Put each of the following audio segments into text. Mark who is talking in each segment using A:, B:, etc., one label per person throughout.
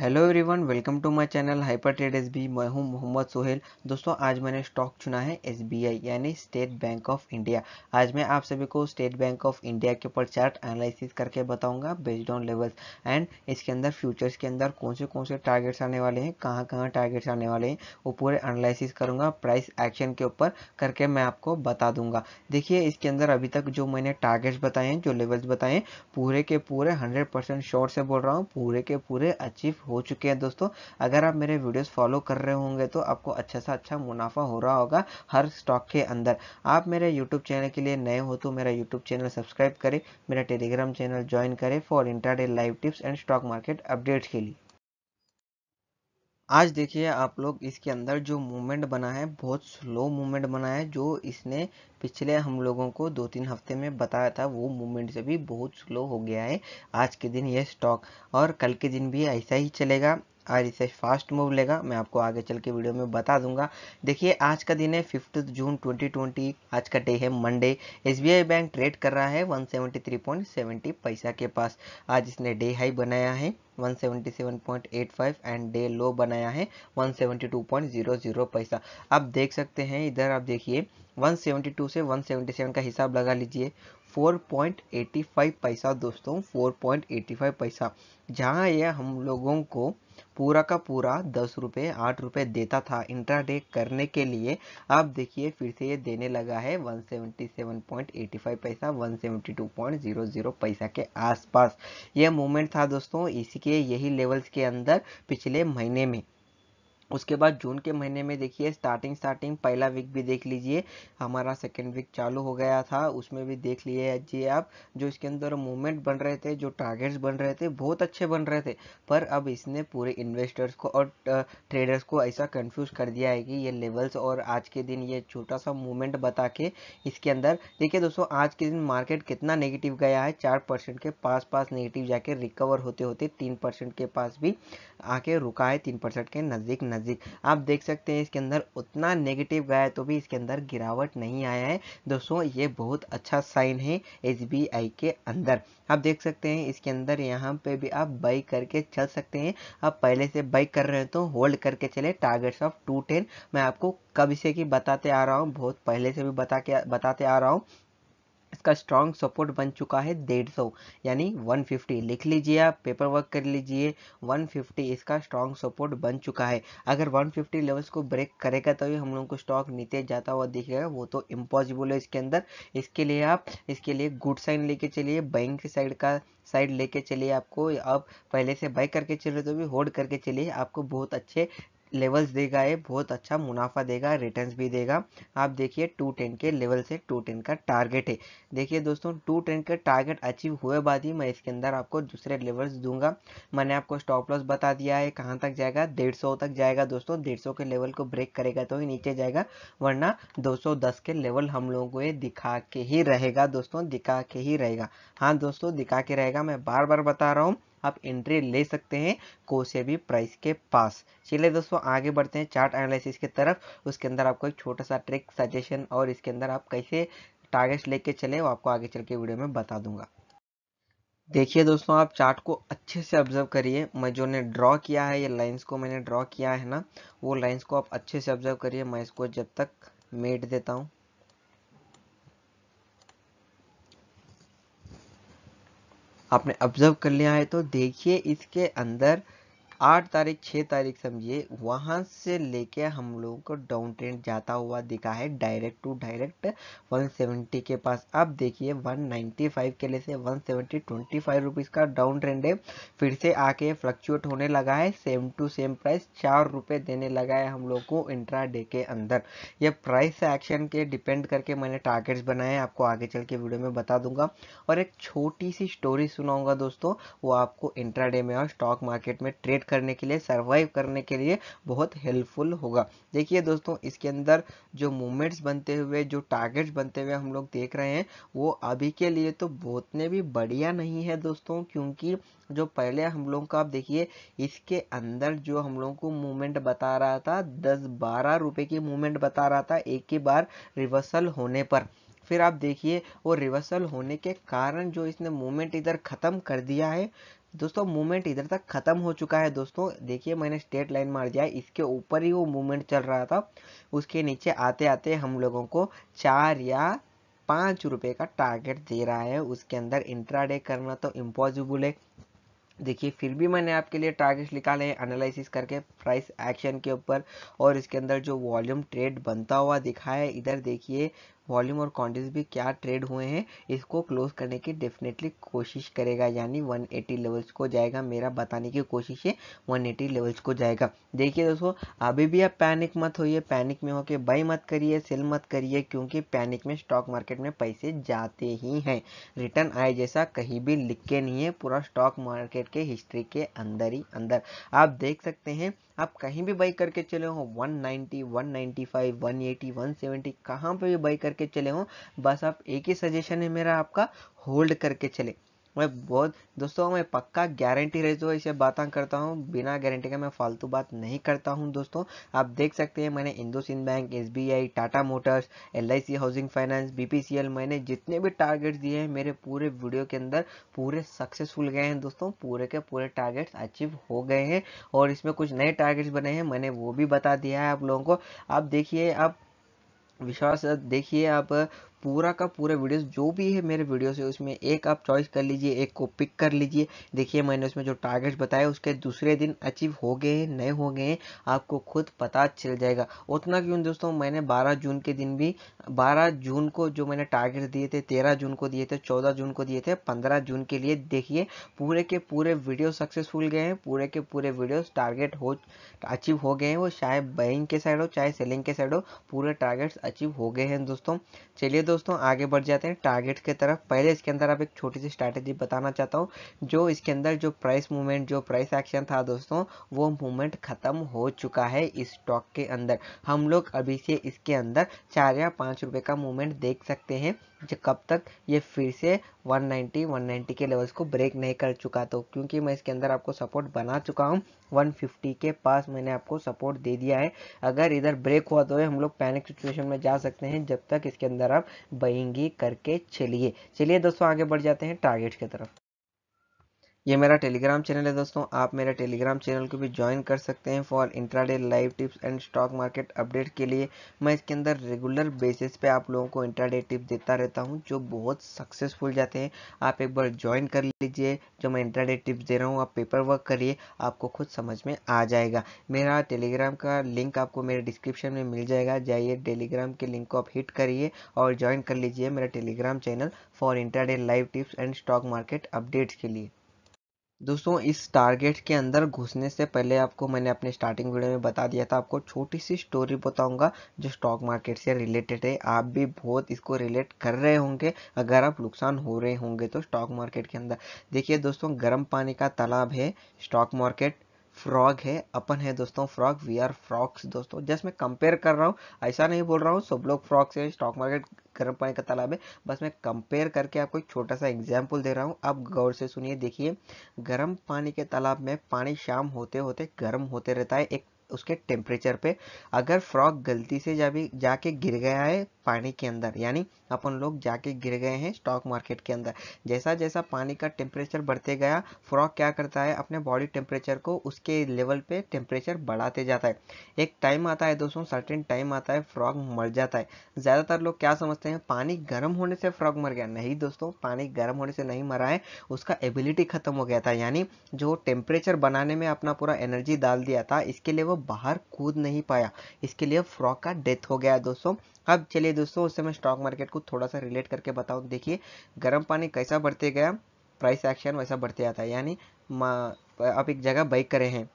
A: hello everyone welcome to my channel hyper trade S B मैं हूं मोहम्मद सोहेल दोस्तों आज मैंने स्टॉक चुना है एस यानी स्टेट बैंक ऑफ इंडिया आज मैं आप सभी को स्टेट बैंक ऑफ इंडिया के ऊपर चार्ट एनालिसिस करके बताऊंगा बेस्ड ऑन लेवल्स एंड इसके अंदर फ्यूचर्स के अंदर कौन से कौन से टारगेट्स आने वाले हैं कहाँ कहाँ टारगेट्स आने वाले हैं वो पूरे एनालिसिस करूँगा प्राइस एक्शन के ऊपर करके मैं आपको बता दूंगा देखिए इसके अंदर अभी तक जो मैंने टारगेट्स बताए हैं जो लेवल्स बताए हैं पूरे के पूरे हंड्रेड परसेंट से बोल रहा हूँ पूरे के पूरे अचीव हो चुके हैं दोस्तों अगर आप मेरे वीडियोस फॉलो कर रहे होंगे तो आपको अच्छा सा अच्छा मुनाफा हो रहा होगा हर स्टॉक के अंदर आप मेरे यूट्यूब चैनल के लिए नए हो तो मेरा यूट्यूब चैनल सब्सक्राइब करें मेरा टेलीग्राम चैनल ज्वाइन करें for intraday live tips and stock market updates के लिए आज देखिए आप लोग इसके अंदर जो मूवमेंट बना है बहुत स्लो मूवमेंट बना है जो इसने पिछले हम लोगों को दो तीन हफ्ते में बताया था वो मूवमेंट से भी बहुत स्लो हो गया है आज के दिन ये स्टॉक और कल के दिन भी ऐसा ही चलेगा आज इसे फास्ट मूव लेगा मैं आपको आगे चल के वीडियो में बता दूंगा देखिए आज का दिन है फिफ्थ जून 2020 आज का डे है मंडे एसबीआई बैंक ट्रेड कर रहा है 173.70 पैसा के पास आज इसने डे हाई बनाया है 177.85 एंड डे लो बनाया है 172.00 पैसा आप देख सकते हैं इधर आप देखिए 172 से 177 का हिसाब लगा लीजिए 4.85 पैसा दोस्तों 4.85 पैसा जहां ये हम लोगों को पूरा का पूरा दस रुपये आठ रुपये देता था इंट्रा डे करने के लिए अब देखिए फिर से ये देने लगा है 177.85 पैसा 172.00 पैसा के आसपास यह मूवमेंट था दोस्तों इसी के यही लेवल्स के अंदर पिछले महीने में उसके बाद जून के महीने में देखिए स्टार्टिंग स्टार्टिंग पहला वीक भी देख लीजिए हमारा सेकेंड वीक चालू हो गया था उसमें भी देख लिए जी आप जो इसके अंदर मूवमेंट बन रहे थे जो टारगेट्स बन रहे थे बहुत अच्छे बन रहे थे पर अब इसने पूरे इन्वेस्टर्स को और ट्रेडर्स को ऐसा कन्फ्यूज़ कर दिया है कि ये लेवल्स और आज के दिन ये छोटा सा मूवमेंट बता के इसके अंदर देखिए दोस्तों आज के दिन मार्केट कितना नेगेटिव गया है चार परसेंट के पास पास नेगेटिव जाके रिकवर होते होते तीन परसेंट के पास भी आके रुका है तीन परसेंट के नज़दीक नज़दीक नज़दीक आप देख सकते हैं इसके अंदर उतना नेगेटिव गया तो भी इसके अंदर गिरावट नहीं आया है दोस्तों ये बहुत अच्छा साइन है एस के अंदर आप देख सकते हैं इसके अंदर यहाँ पे भी आप बाई करके चल सकते हैं आप पहले से बाई कर रहे हैं तो होल्ड करके चले टारगेट्स ऑफ टू टेन मैं आपको कब से की बताते आ रहा हूँ बहुत पहले से भी बता के बताते आ रहा हूँ इसका स्ट्रांग सपोर्ट बन चुका है डेढ़ सौ यानी 150 लिख लीजिए आप पेपर वर्क कर लीजिए 150 इसका स्ट्रांग सपोर्ट बन चुका है अगर 150 लेवल्स को ब्रेक करेगा तभी तो हम लोगों को स्टॉक नीचे जाता हुआ दिखेगा वो तो इम्पॉसिबल है इसके अंदर इसके लिए आप इसके लिए गुड साइन लेके चलिए बैंक साइड का साइड लेके चलिए आपको अब पहले से बाई करके चले तो भी होल्ड करके चलिए आपको बहुत अच्छे लेवल्स देगा ये बहुत अच्छा मुनाफा देगा रिटर्न्स भी देगा आप देखिए टू टेन के लेवल से टू टेन का टारगेट है देखिए दोस्तों टू टेन का टारगेट अचीव हुए बाद ही मैं इसके अंदर आपको दूसरे लेवल्स दूंगा मैंने आपको स्टॉप लॉस बता दिया है कहाँ तक जाएगा डेढ़ सौ तक जाएगा दोस्तों डेढ़ सौ के लेवल को ब्रेक करेगा तो ही नीचे जाएगा वरना दो सौ दस के लेवल हम लोगों को ये दिखा के ही रहेगा दोस्तों दिखा के ही रहेगा हाँ दोस्तों दिखा के रहेगा मैं बार बार बता रहा हूँ आप एंट्री ले सकते हैं कोसे भी प्राइस के पास चलिए दोस्तों आगे बढ़ते हैं चार्ट एनालिसिस की तरफ उसके अंदर आपको एक छोटा सा ट्रिक सजेशन और इसके अंदर आप कैसे टारगेट्स लेके चले वो आपको आगे चल के वीडियो में बता दूंगा देखिए दोस्तों आप चार्ट को अच्छे से ऑब्जर्व करिए मैं जो ने ड्रॉ किया है ये लाइंस को मैंने ड्रॉ किया है ना वो लाइंस को आप अच्छे से ऑब्जर्व करिए मैं इसको जब तक मेट देता हूँ आपने ऑब्जर्व कर लिया है तो देखिए इसके अंदर आठ तारीख छः तारीख समझिए वहाँ से लेके हम लोगों को डाउन ट्रेंड जाता हुआ दिखा है डायरेक्ट टू डायरेक्ट 170 के पास अब देखिए 195 के लिए से 170 सेवेंटी ट्वेंटी फाइव रुपीज़ का डाउन ट्रेंड है फिर से आके फ्लक्चुएट होने लगा है सेम टू सेम प्राइस चार रुपये देने लगा है हम लोग को इंट्रा डे के अंदर यह प्राइस एक्शन के डिपेंड करके मैंने टारगेट्स बनाए हैं आपको आगे चल के वीडियो में बता दूंगा और एक छोटी सी स्टोरी सुनाऊंगा दोस्तों वो आपको इंट्रा डे में और स्टॉक मार्केट में ट्रेड करने के लिए सर्वाइव करने के लिए बहुत हेल्पफुल होगा देखिए दोस्तों इसके अंदर जो मूवमेंट्स बनते हुए जो टारगेट्स बनते हुए हम लोग देख रहे हैं वो अभी के लिए तो ने भी बढ़िया नहीं है दोस्तों क्योंकि जो पहले हम लोगों का आप देखिए इसके अंदर जो हम लोगों को मूवमेंट बता रहा था दस बारह रुपए की मूवमेंट बता रहा था एक ही बार रिवर्सल होने पर फिर आप देखिए वो रिवर्सल होने के कारण जो इसने मूवमेंट इधर ख़त्म कर दिया है दोस्तों मूवमेंट इधर तक ख़त्म हो चुका है दोस्तों देखिए मैंने स्टेट लाइन मार दिया इसके ऊपर ही वो मूवमेंट चल रहा था उसके नीचे आते आते हम लोगों को चार या पाँच रुपये का टारगेट दे रहा है उसके अंदर इंट्राडे करना तो इम्पॉसिबल है देखिए फिर भी मैंने आपके लिए टारगेट्स निकाले हैं एनालिसिस करके प्राइस एक्शन के ऊपर और इसके अंदर जो वॉल्यूम ट्रेड बनता हुआ दिखा है इधर देखिए वॉल्यूम और क्वांटिटी भी क्या ट्रेड हुए हैं इसको क्लोज करने की डेफिनेटली कोशिश करेगा यानी 180 लेवल्स को जाएगा मेरा बताने की कोशिश है 180 लेवल्स को जाएगा देखिए दोस्तों अभी भी आप पैनिक मत होइए पैनिक में होके बाई मत करिए सेल मत करिए क्योंकि पैनिक में स्टॉक मार्केट में पैसे जाते ही हैं रिटर्न आए जैसा कहीं भी लिख के नहीं है पूरा स्टॉक मार्केट के हिस्ट्री के अंदर ही अंदर आप देख सकते हैं आप कहीं भी बाइक करके चले हो 190, 195, 180, 170 कहाँ पे भी बाइक करके चले हो बस आप एक ही सजेशन है मेरा आपका होल्ड करके चले मैं बहुत दोस्तों मैं पक्का गारंटी रहे जो इसे बात करता हूँ बिना गारंटी का मैं फालतू बात नहीं करता हूँ दोस्तों आप देख सकते हैं मैंने इंदो बैंक एस Tata Motors L housing finance बी मैंने जितने भी टारगेट्स दिए हैं मेरे पूरे वीडियो के अंदर पूरे सक्सेसफुल गए हैं दोस्तों पूरे के पूरे टारगेट्स अचीव हो गए हैं और इसमें कुछ नए टारगेट्स बने हैं मैंने वो भी बता दिया है आप लोगों को आप देखिए आप विश्वास देखिए आप पूरा का पूरा वीडियोस जो भी है मेरे वीडियो से उसमें एक आप चॉइस कर लीजिए एक को पिक कर लीजिए देखिए मैंने उसमें जो टारगेट बताए उसके दूसरे दिन अचीव हो गए हैं नए हो गए हैं आपको खुद पता चल जाएगा उतना क्यों दोस्तों मैंने 12 जून के दिन भी 12 जून को जो मैंने टारगेट दिए थे तेरह जून को दिए थे चौदह जून को दिए थे पंद्रह जून के लिए देखिए पूरे के पूरे वीडियो सक्सेसफुल गए हैं पूरे के पूरे वीडियो टारगेट हो अचीव हो गए हैं वो चाहे बाइंग के साइड हो चाहे सेलिंग के साइड हो पूरे टारगेट्स अचीव हो गए हैं दोस्तों चलिए दोस्तों आगे बढ़ जाते हैं टारगेट के तरफ पहले इसके अंदर आप एक छोटी सी स्ट्रैटेजी बताना चाहता हूँ जो इसके अंदर जो प्राइस मूवमेंट जो प्राइस एक्शन था दोस्तों वो मूवमेंट ख़त्म हो चुका है इस स्टॉक के अंदर हम लोग अभी से इसके अंदर चार या पाँच रुपये का मूवमेंट देख सकते हैं कब तक ये फिर से 190 190 के लेवल्स को ब्रेक नहीं कर चुका तो क्योंकि मैं इसके अंदर आपको सपोर्ट बना चुका हूँ 150 के पास मैंने आपको सपोर्ट दे दिया है अगर इधर ब्रेक हुआ तो हम लोग पैनिक सिचुएशन में जा सकते हैं जब तक इसके अंदर आप बइंगी करके चलिए चलिए दोस्तों आगे बढ़ जाते हैं टारगेट्स की तरफ ये मेरा टेलीग्राम चैनल है दोस्तों आप मेरे टेलीग्राम चैनल को भी ज्वाइन कर सकते हैं for intraday live tips and stock market update के लिए मैं इसके अंदर रेगुलर बेसिस पे आप लोगों को इंट्राडे टिप देता रहता हूँ जो बहुत सक्सेसफुल जाते हैं आप एक बार ज्वाइन कर लीजिए जो मैं इंट्राडे टिप्स दे रहा हूँ आप पेपर वर्क करिए आपको खुद समझ में आ जाएगा मेरा टेलीग्राम का लिंक आपको मेरे डिस्क्रिप्शन में मिल जाएगा जाइए टेलीग्राम के लिंक को आप हिट करिए और ज्वाइन कर लीजिए मेरा Telegram channel for intraday live tips and stock market updates के लिए दोस्तों इस टारगेट के अंदर घुसने से पहले आपको मैंने अपने स्टार्टिंग वीडियो में बता दिया था आपको छोटी सी स्टोरी बताऊंगा जो स्टॉक मार्केट से रिलेटेड है आप भी बहुत इसको रिलेट कर रहे होंगे अगर आप नुकसान हो रहे होंगे तो स्टॉक मार्केट के अंदर देखिए दोस्तों गर्म पानी का तालाब है स्टॉक मार्केट फ्रॉग है अपन है दोस्तों फ्रॉग वी आर फ्रॉक्स दोस्तों जस्ट मैं कंपेयर कर रहा हूँ ऐसा नहीं बोल रहा हूँ सब लोग फ्रॉक्स है स्टॉक मार्केट गर्म पानी का तालाब है बस मैं कंपेयर करके आपको एक छोटा सा एग्जाम्पल दे रहा हूँ आप गौर से सुनिए देखिए गर्म पानी के तालाब में पानी शाम होते होते गर्म होते रहता है एक उसके टेम्परेचर पे अगर फ्रॉक गलती से जा भी जाके गिर गया है पानी के अंदर यानी अपन लोग जाके गिर गए हैं स्टॉक मार्केट के अंदर जैसा जैसा पानी का टेम्परेचर बढ़ते गया फ्रॉक क्या करता है अपने बॉडी टेम्परेचर को उसके लेवल पे टेम्परेचर बढ़ाते जाता है एक टाइम आता है दोस्तों सर्टेन टाइम आता है फ्रॉक मर जाता है ज़्यादातर लोग क्या समझते हैं पानी गर्म होने से फ्रॉक मर गया नहीं दोस्तों पानी गर्म होने से नहीं मरा है उसका एबिलिटी ख़त्म हो गया था यानी जो टेम्परेचर बनाने में अपना पूरा एनर्जी डाल दिया था इसके लिए वो बाहर कूद नहीं पाया इसके लिए फ्रॉक का डेथ हो गया दोस्तों अब चलिए दोस्तों उससे मैं स्टॉक मार्केट को थोड़ा सा रिलेट करके बताऊँ देखिए गर्म पानी कैसा बढ़ते गया प्राइस एक्शन वैसा बढ़ते जाता है यानी आप एक जगह बाइक करे हैं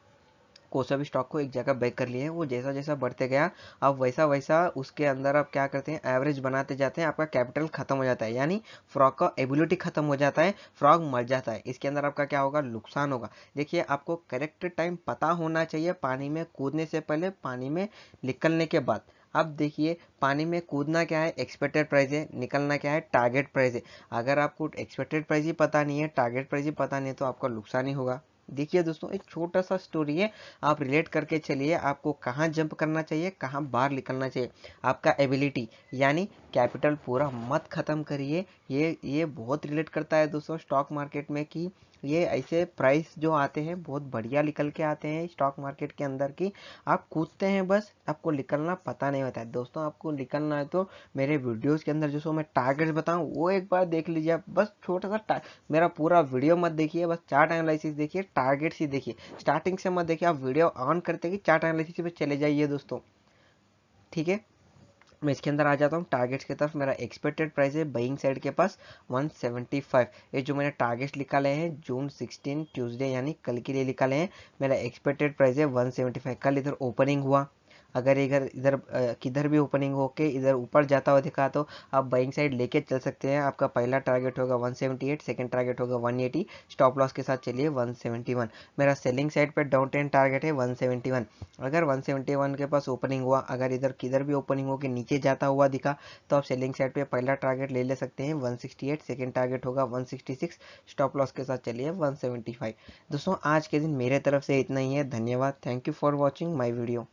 A: कोसा भी स्टॉक को एक जगह बैक कर लिए हैं वो जैसा जैसा बढ़ते गया अब वैसा वैसा उसके अंदर आप क्या करते हैं एवरेज बनाते जाते हैं आपका कैपिटल खत्म हो जाता है यानी फ्रॉक का एबिलिटी खत्म हो जाता है फ्रॉक मर जाता है इसके अंदर आपका क्या होगा नुकसान होगा देखिए आपको करेक्ट टाइम पता होना चाहिए पानी में कूदने से पहले पानी में निकलने के बाद अब देखिए पानी में कूदना क्या है एक्सपेक्टेड प्राइस है निकलना क्या है टारगेट प्राइस है अगर आपको एक्सपेक्टेड प्राइस ही पता नहीं है टारगेट प्राइस ही पता नहीं है तो आपका नुकसान ही होगा देखिए दोस्तों एक छोटा सा स्टोरी है आप रिलेट करके चलिए आपको कहाँ जंप करना चाहिए कहाँ बाहर निकलना चाहिए आपका एबिलिटी यानी कैपिटल पूरा मत ख़त्म करिए ये ये बहुत रिलेट करता है दोस्तों स्टॉक मार्केट में कि ये ऐसे प्राइस जो आते हैं बहुत बढ़िया निकल के आते हैं स्टॉक मार्केट के अंदर की आप कूदते हैं बस आपको निकलना पता नहीं होता है दोस्तों आपको निकलना है तो मेरे वीडियोस के अंदर जो सो मैं टारगेट्स बताऊँ वो एक बार देख लीजिए आप बस छोटा सा मेरा पूरा वीडियो मत देखिए बस चार्ट एनालिसिस देखिए टारगेट्स ही देखिए स्टार्टिंग से मत देखिए आप वीडियो ऑन करते कि चार्ट एनालिसिस पर चले जाइए दोस्तों ठीक है मैं इसके अंदर आ जाता हूँ टारगेट्स की तरफ मेरा एक्सपेक्टेड प्राइस है बइंग साइड के पास 175 ये जो मैंने टारगेट्स निकाले हैं जून 16 ट्यूसडे यानी कल के लिए निकाले हैं मेरा एक्सपेक्टेड प्राइस है 175 कल इधर ओपनिंग हुआ अगर इधर इधर किधर भी ओपनिंग के इधर ऊपर जाता हुआ दिखा तो आप बाइंग साइड लेके चल सकते हैं आपका पहला टारगेट होगा 178 सेकंड टारगेट होगा 180 स्टॉप लॉस के साथ चलिए 171 मेरा सेलिंग साइड पर डाउन टेन टारगेट है 171 अगर 171 के पास ओपनिंग हुआ अगर इधर किधर भी ओपनिंग होकर नीचे जाता हुआ दिखा तो आप सेलिंग साइड पर पहला टारगेट ले ले सकते हैं वन सेकंड टारगेट होगा वन स्टॉप लॉस के साथ चलिए वन दोस्तों आज के दिन मेरे तरफ से इतना ही है धन्यवाद thank you for watching my video